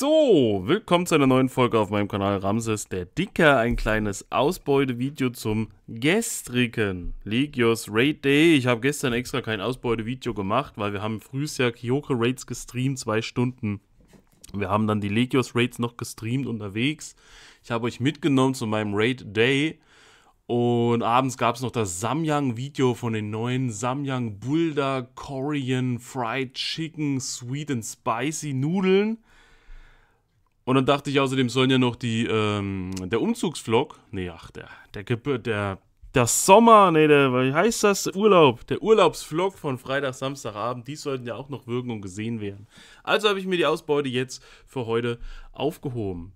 So, willkommen zu einer neuen Folge auf meinem Kanal Ramses der Dicker. Ein kleines Ausbeutevideo zum gestrigen Legios Raid Day. Ich habe gestern extra kein Ausbeutevideo gemacht, weil wir haben frühes Jahr Kyoko Raids gestreamt, zwei Stunden. Wir haben dann die Legios Raids noch gestreamt unterwegs. Ich habe euch mitgenommen zu meinem Raid Day. Und abends gab es noch das Samyang-Video von den neuen Samyang Bulda Korean Fried Chicken Sweet and Spicy Nudeln. Und dann dachte ich außerdem, sollen ja noch die, ähm, der Umzugsvlog, nee, ach, der, der, der, der, der Sommer, nee, der, wie heißt das? Urlaub, der Urlaubsvlog von Freitag, Samstagabend, die sollten ja auch noch wirken und gesehen werden. Also habe ich mir die Ausbeute jetzt für heute aufgehoben.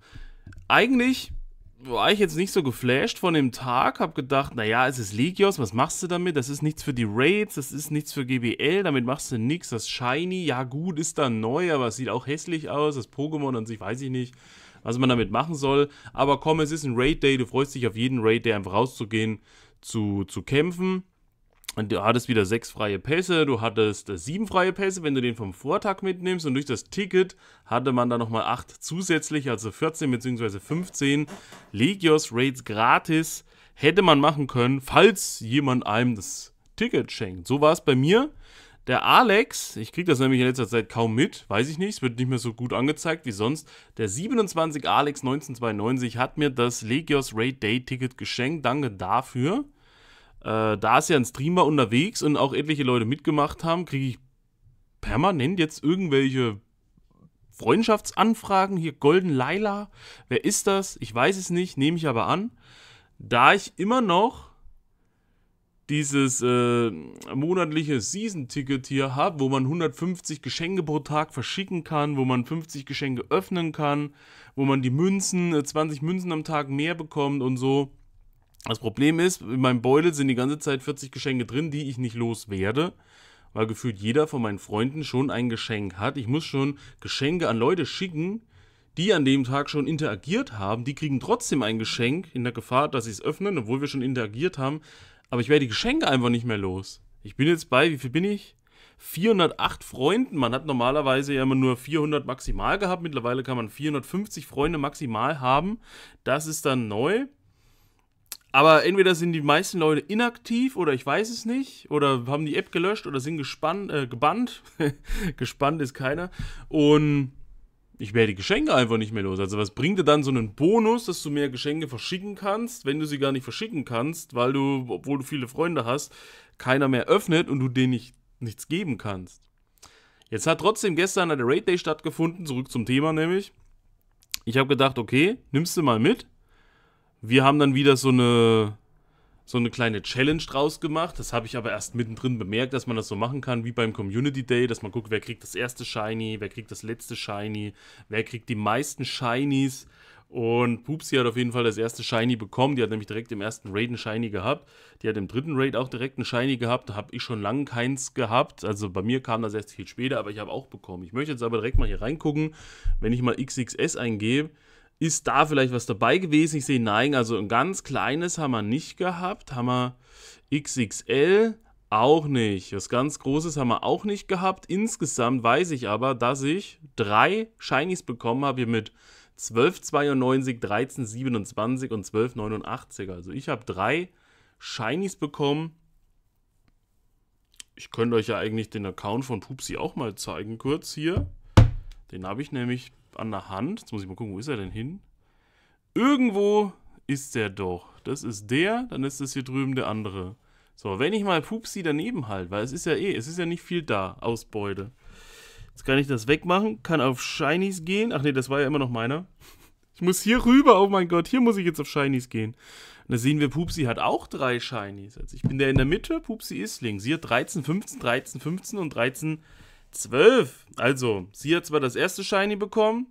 Eigentlich war ich jetzt nicht so geflasht von dem Tag, hab gedacht, naja, es ist Legios, was machst du damit? Das ist nichts für die Raids, das ist nichts für GBL, damit machst du nichts. Das Shiny, ja gut, ist dann neu, aber es sieht auch hässlich aus, das Pokémon an sich, weiß ich nicht, was man damit machen soll. Aber komm, es ist ein Raid-Day, du freust dich auf jeden Raid-Day, einfach rauszugehen, zu, zu kämpfen. Und du hattest wieder sechs freie Pässe, du hattest äh, sieben freie Pässe, wenn du den vom Vortag mitnimmst. Und durch das Ticket hatte man dann nochmal acht zusätzlich, also 14 bzw. 15 Legios Raids gratis hätte man machen können, falls jemand einem das Ticket schenkt. So war es bei mir. Der Alex, ich kriege das nämlich in letzter Zeit kaum mit, weiß ich nicht, es wird nicht mehr so gut angezeigt wie sonst. Der 27 Alex 1992 hat mir das Legios Raid Day Ticket geschenkt, danke dafür äh, da es ja ein Stream war unterwegs und auch etliche Leute mitgemacht haben, kriege ich permanent jetzt irgendwelche Freundschaftsanfragen. Hier Golden Lila, wer ist das? Ich weiß es nicht, nehme ich aber an. Da ich immer noch dieses äh, monatliche Season-Ticket hier habe, wo man 150 Geschenke pro Tag verschicken kann, wo man 50 Geschenke öffnen kann, wo man die Münzen, 20 äh, Münzen am Tag mehr bekommt und so. Das Problem ist, in meinem Beutel sind die ganze Zeit 40 Geschenke drin, die ich nicht loswerde, weil gefühlt jeder von meinen Freunden schon ein Geschenk hat. Ich muss schon Geschenke an Leute schicken, die an dem Tag schon interagiert haben. Die kriegen trotzdem ein Geschenk in der Gefahr, dass sie es öffnen, obwohl wir schon interagiert haben. Aber ich werde die Geschenke einfach nicht mehr los. Ich bin jetzt bei, wie viel bin ich? 408 Freunden. Man hat normalerweise ja immer nur 400 maximal gehabt. Mittlerweile kann man 450 Freunde maximal haben. Das ist dann neu. Aber entweder sind die meisten Leute inaktiv oder ich weiß es nicht. Oder haben die App gelöscht oder sind gespannt, äh, gebannt. gespannt ist keiner. Und ich werde die Geschenke einfach nicht mehr los. Also was bringt dir dann so einen Bonus, dass du mehr Geschenke verschicken kannst, wenn du sie gar nicht verschicken kannst, weil du, obwohl du viele Freunde hast, keiner mehr öffnet und du denen nicht, nichts geben kannst. Jetzt hat trotzdem gestern der Raid Day stattgefunden, zurück zum Thema nämlich. Ich habe gedacht, okay, nimmst du mal mit, wir haben dann wieder so eine, so eine kleine Challenge draus gemacht. Das habe ich aber erst mittendrin bemerkt, dass man das so machen kann, wie beim Community Day, dass man guckt, wer kriegt das erste Shiny, wer kriegt das letzte Shiny, wer kriegt die meisten Shinies. Und Pupsi hat auf jeden Fall das erste Shiny bekommen. Die hat nämlich direkt im ersten Raid ein Shiny gehabt. Die hat im dritten Raid auch direkt ein Shiny gehabt. Da habe ich schon lange keins gehabt. Also bei mir kam das erst viel später, aber ich habe auch bekommen. Ich möchte jetzt aber direkt mal hier reingucken. Wenn ich mal XXS eingebe, ist da vielleicht was dabei gewesen? Ich sehe Nein, also ein ganz kleines haben wir nicht gehabt. Haben wir XXL auch nicht. Was ganz Großes haben wir auch nicht gehabt. Insgesamt weiß ich aber, dass ich drei Shinies bekommen habe hier mit 1292, 1327 und 1289. Also ich habe drei Shinies bekommen. Ich könnte euch ja eigentlich den Account von Pupsi auch mal zeigen, kurz hier. Den habe ich nämlich an der Hand. Jetzt muss ich mal gucken, wo ist er denn hin? Irgendwo ist er doch. Das ist der, dann ist das hier drüben der andere. So, wenn ich mal Pupsi daneben halte, weil es ist ja eh, es ist ja nicht viel da, Ausbeute. Jetzt kann ich das wegmachen, kann auf Shinies gehen. Ach nee, das war ja immer noch meiner. Ich muss hier rüber, oh mein Gott, hier muss ich jetzt auf Shinies gehen. Und da sehen wir, Pupsi hat auch drei Shinies. Also ich bin der in der Mitte, Pupsi ist links. Hier 13, 15, 13, 15 und 13, Zwölf. Also, sie hat zwar das erste Shiny bekommen.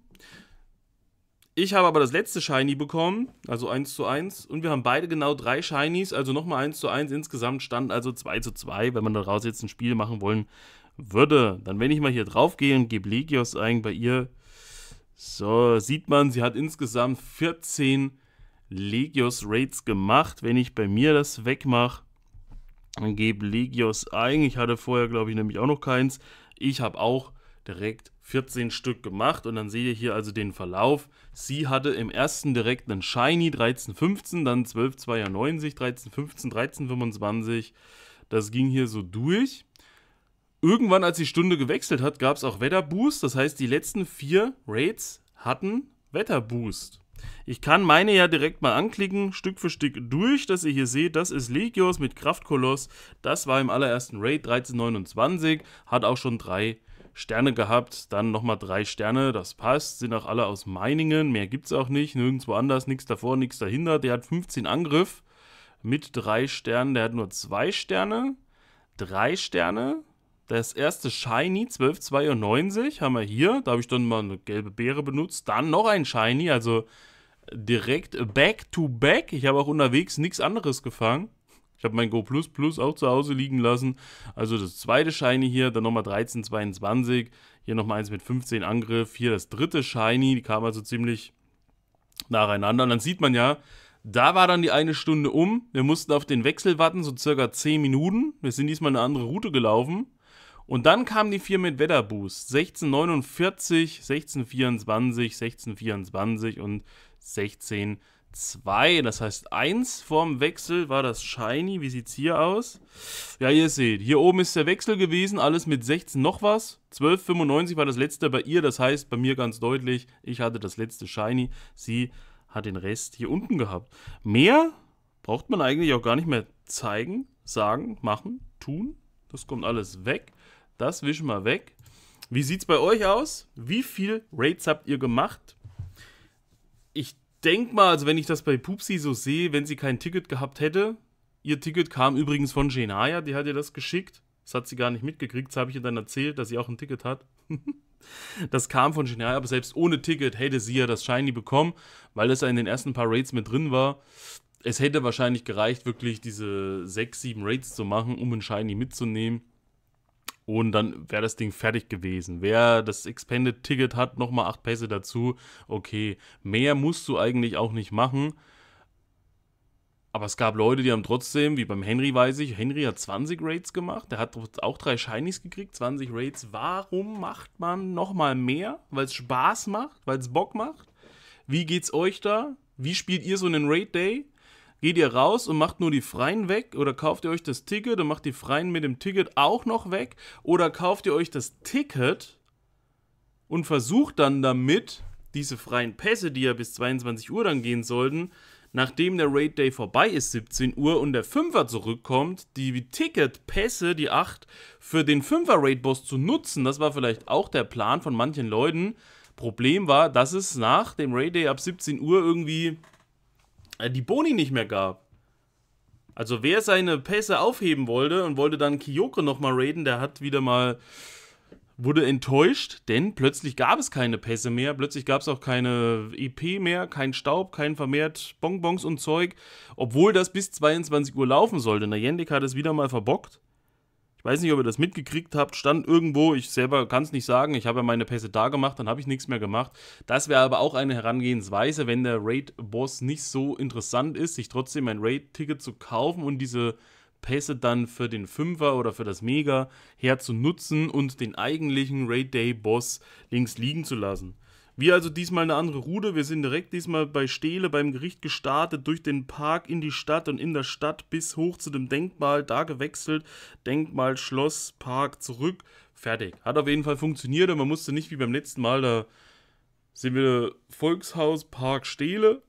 Ich habe aber das letzte Shiny bekommen, also 1 zu 1. Und wir haben beide genau drei Shinies, also nochmal 1 zu 1. Insgesamt stand also 2 zu 2, wenn man daraus jetzt ein Spiel machen wollen würde. Dann, wenn ich mal hier drauf gehe und gebe Legios ein bei ihr, so sieht man, sie hat insgesamt 14 Legios Raids gemacht. Wenn ich bei mir das wegmache, dann gebe Legios ein. Ich hatte vorher, glaube ich, nämlich auch noch keins. Ich habe auch direkt 14 Stück gemacht und dann seht ihr hier also den Verlauf. Sie hatte im ersten direkt einen Shiny 1315, dann 1292, 1315, 1325. Das ging hier so durch. Irgendwann, als die Stunde gewechselt hat, gab es auch Wetterboost. Das heißt, die letzten vier Raids hatten Wetterboost. Ich kann meine ja direkt mal anklicken, Stück für Stück durch, dass ihr hier seht, das ist Legios mit Kraftkoloss. Das war im allerersten Raid 1329, hat auch schon drei Sterne gehabt, dann nochmal drei Sterne, das passt, sind auch alle aus Meiningen, mehr gibt es auch nicht, nirgendwo anders, nichts davor, nichts dahinter. Der hat 15 Angriff mit drei Sternen, der hat nur zwei Sterne, drei Sterne. Das erste Shiny 1292 haben wir hier, da habe ich dann mal eine gelbe Beere benutzt, dann noch ein Shiny, also direkt back to back. Ich habe auch unterwegs nichts anderes gefangen. Ich habe mein Go Plus Plus auch zu Hause liegen lassen. Also das zweite Shiny hier, dann nochmal 13, 22. Hier nochmal eins mit 15 Angriff. Hier das dritte Shiny, die kam also ziemlich nacheinander. Und dann sieht man ja, da war dann die eine Stunde um. Wir mussten auf den Wechsel warten, so circa 10 Minuten. Wir sind diesmal eine andere Route gelaufen. Und dann kamen die vier mit Wetterboost. 1649, 1624, 1624 und 16, 2. Das heißt, 1 vorm Wechsel war das Shiny. Wie sieht es hier aus? Ja, ihr seht, hier oben ist der Wechsel gewesen. Alles mit 16 noch was. 12,95 war das letzte bei ihr. Das heißt, bei mir ganz deutlich, ich hatte das letzte Shiny. Sie hat den Rest hier unten gehabt. Mehr braucht man eigentlich auch gar nicht mehr zeigen, sagen, machen, tun. Das kommt alles weg. Das wischen wir weg. Wie sieht es bei euch aus? Wie viel Raids habt ihr gemacht? denk mal, also wenn ich das bei Pupsi so sehe, wenn sie kein Ticket gehabt hätte, ihr Ticket kam übrigens von Genaya, die hat ihr das geschickt. Das hat sie gar nicht mitgekriegt, das habe ich ihr dann erzählt, dass sie auch ein Ticket hat. das kam von Genaya, aber selbst ohne Ticket hätte sie ja das Shiny bekommen, weil das ja in den ersten paar Raids mit drin war. Es hätte wahrscheinlich gereicht, wirklich diese sechs, sieben Raids zu machen, um ein Shiny mitzunehmen. Und dann wäre das Ding fertig gewesen. Wer das Expanded-Ticket hat, nochmal 8 Pässe dazu. Okay, mehr musst du eigentlich auch nicht machen. Aber es gab Leute, die haben trotzdem, wie beim Henry weiß ich, Henry hat 20 Raids gemacht, der hat auch drei Shinies gekriegt, 20 Raids. Warum macht man nochmal mehr? Weil es Spaß macht, weil es Bock macht? Wie geht's euch da? Wie spielt ihr so einen Raid Day? Geht ihr raus und macht nur die Freien weg oder kauft ihr euch das Ticket und macht die Freien mit dem Ticket auch noch weg oder kauft ihr euch das Ticket und versucht dann damit diese freien Pässe, die ja bis 22 Uhr dann gehen sollten, nachdem der Raid Day vorbei ist, 17 Uhr, und der Fünfer zurückkommt, die Ticketpässe, die 8, für den Fünfer Raid Boss zu nutzen, das war vielleicht auch der Plan von manchen Leuten. Problem war, dass es nach dem Raid Day ab 17 Uhr irgendwie äh, die Boni nicht mehr gab. Also wer seine Pässe aufheben wollte und wollte dann Kyoko nochmal raiden, der hat wieder mal, wurde enttäuscht, denn plötzlich gab es keine Pässe mehr, plötzlich gab es auch keine EP mehr, kein Staub, kein vermehrt Bonbons und Zeug, obwohl das bis 22 Uhr laufen sollte. Na, Yendik hat es wieder mal verbockt. Ich weiß nicht, ob ihr das mitgekriegt habt, stand irgendwo, ich selber kann es nicht sagen, ich habe ja meine Pässe da gemacht, dann habe ich nichts mehr gemacht. Das wäre aber auch eine Herangehensweise, wenn der Raid-Boss nicht so interessant ist, sich trotzdem ein Raid-Ticket zu kaufen und diese Pässe dann für den Fünfer oder für das Mega herzunutzen und den eigentlichen Raid-Day-Boss links liegen zu lassen. Wir also diesmal eine andere Route. Wir sind direkt diesmal bei Stehle beim Gericht gestartet, durch den Park in die Stadt und in der Stadt bis hoch zu dem Denkmal, da gewechselt, Denkmal, Schloss, Park, zurück, fertig. Hat auf jeden Fall funktioniert und man musste nicht wie beim letzten Mal, da sind wir Volkshaus, Park, Stehle,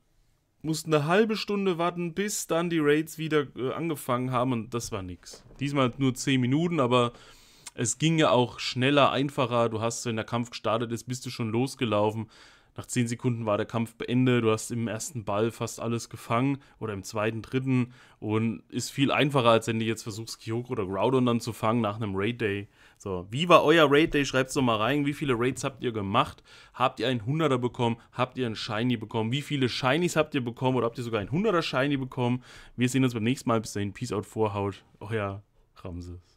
mussten eine halbe Stunde warten, bis dann die Raids wieder äh, angefangen haben und das war nix. Diesmal nur 10 Minuten, aber es ging ja auch schneller, einfacher. Du hast, wenn der Kampf gestartet ist, bist du schon losgelaufen. Nach zehn Sekunden war der Kampf beendet. Du hast im ersten Ball fast alles gefangen oder im zweiten, dritten und ist viel einfacher, als wenn du jetzt versuchst, Kyoko oder Groudon dann zu fangen nach einem Raid Day. So, wie war euer Raid Day? Schreibt es doch mal rein. Wie viele Raids habt ihr gemacht? Habt ihr einen 100er bekommen? Habt ihr einen Shiny bekommen? Wie viele Shinies habt ihr bekommen oder habt ihr sogar einen 100er Shiny bekommen? Wir sehen uns beim nächsten Mal. Bis dahin, Peace out, Vorhaut. Euer Ramses.